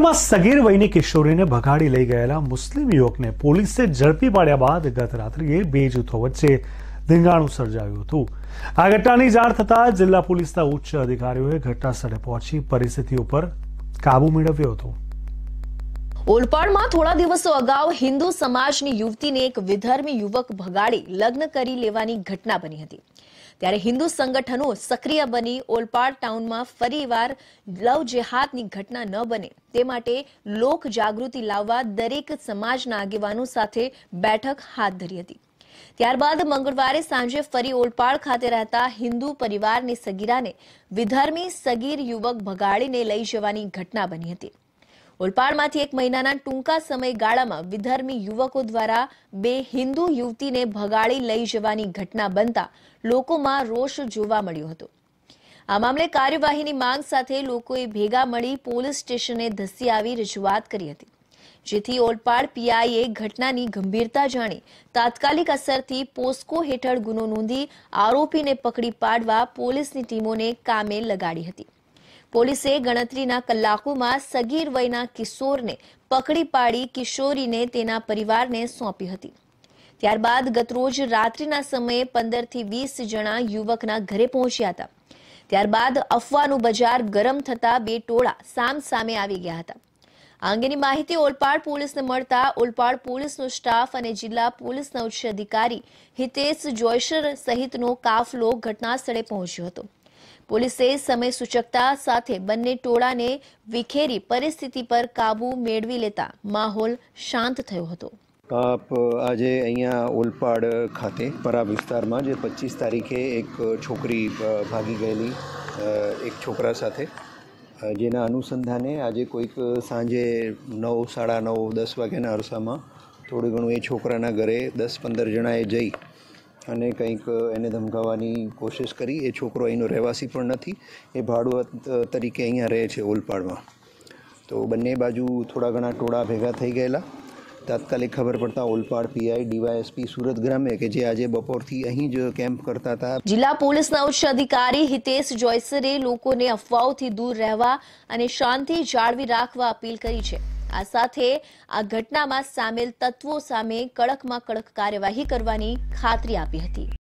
માં સગીર વયની કિશોરીને ભગાડી લઈ ગયેલા મુસ્લિમ યુવકને પોલીસે ઝડપી પાડ્યા બાદ ગત રાત્રિએ બે જૂથો વચ્ચે ધીંગાણું સર્જાયું હતું આ ઘટનાની જાણ થતા જિલ્લા પોલીસના ઉચ્ચ અધિકારીઓએ ઘટનાસ્થળે પહોંચી પરિસ્થિતિ ઉપર કાબુ મેળવ્યો હતો ઓલપાડમાં થોડા દિવસો અગાઉ હિન્દુ સમાજની યુવતીને એક વિધર્મી યુવક ભગાડી લગ્ન કરી લેવાની ઘટના બની હતી ત્યારે હિન્દુ સંગઠનો સક્રિય બની ઓલપાડ ટાઉનમાં ફરીવાર લવ જેહાદની ઘટના ન બને તે માટે લોક જાગૃતિ લાવવા દરેક સમાજના આગેવાનો સાથે બેઠક હાથ ધરી હતી ત્યારબાદ મંગળવારે સાંજે ફરી ઓલપાડ ખાતે રહેતા હિન્દુ પરિવારની સગીરાને વિધર્મી સગીર યુવક ભગાડીને લઈ જવાની ઘટના બની હતી ઓલપાડમાંથી એક મહિનાના ટૂંકા સમયગાળામાં વિધર્મી યુવકો દ્વારા બે હિન્દુ યુવતીને ભગાડી લઈ જવાની ઘટના બનતા લોકોમાં રોષ જોવા મળ્યો હતો આ મામલે કાર્યવાહીની માંગ સાથે લોકોએ ભેગા મળી પોલીસ સ્ટેશને ધસી આવી રજૂઆત કરી હતી જેથી ઓલપાડ પીઆઈએ ઘટનાની ગંભીરતા જાણી તાત્કાલિક અસરથી પોસ્કો હેઠળ ગુનો નોંધી આરોપીને પકડી પાડવા પોલીસની ટીમોને કામે લગાડી હતી પોલીસે ગણતરીના કલાકોમાં સગીર વયના કિશોરને પકડી પાડી કિશોરીને તેના પરિવારને સોંપી હતી ત્યારબાદ ગતરોજ રાત્રિના સમયે પંદર થી વીસ જણા યુવકના ઘરે પહોંચ્યા હતા ત્યારબાદ અફવાનું બજાર ગરમ થતા બે ટોળા સામ સામે આવી ગયા હતા આ અંગેની માહિતી ઓલપાડ પોલીસને મળતા ઓલપાડ પોલીસનો સ્ટાફ અને જિલ્લા પોલીસના ઉચ્ચ અધિકારી હિતેશ જોયશર સહિતનો કાફલો ઘટના સ્થળે પહોંચ્યો હતો પોલીસે સમય સૂચકતા સાથે બંને ટોળાને વિખેરી પરિસ્થિતિ પર કાબુ મેળવી લેતા માહોલ શાંત થયો હતો આપ આજે અહીંયા ઓલપાડ ખાતે પરા વિસ્તારમાં જે પચીસ તારીખે એક છોકરી ભાગી ગયેલી એક છોકરા સાથે જેના અનુસંધાને આજે કોઈક સાંજે નવ સાડા નવ દસ વાગ્યાના અરસામાં થોડું ઘણું એ છોકરાના ઘરે દસ પંદર જણાએ જઈ અને કંઈક એને ધમકાવવાની કોશિશ કરી એ છોકરો અહીંનો રહેવાસી પણ નથી એ ભાડુઆત તરીકે અહીંયા રહે છે ઓલપાડમાં તો બંને બાજુ થોડા ઘણા ટોળા ભેગા થઈ ગયેલા તાત્કાલિક ખબર પડતા ઓલપાડ પીઆઈ ડીવાયએસપી સુરત ગ્રામે કે જે આજે બપોરથી અહીં જ કેમ્પ કરતા હતા જિલ્લા પોલીસના ઉચ્ચ અધિકારી હિતેશ જોયસરે લોકોને અફવાઓથી દૂર રહેવા અને શાંતિ જાળવી રાખવા અપીલ કરી છે આ સાથે આ ઘટનામાં સામેલ તત્વો સામે કડકમાં કડક કાર્યવાહી કરવાની ખાતરી આપી હતી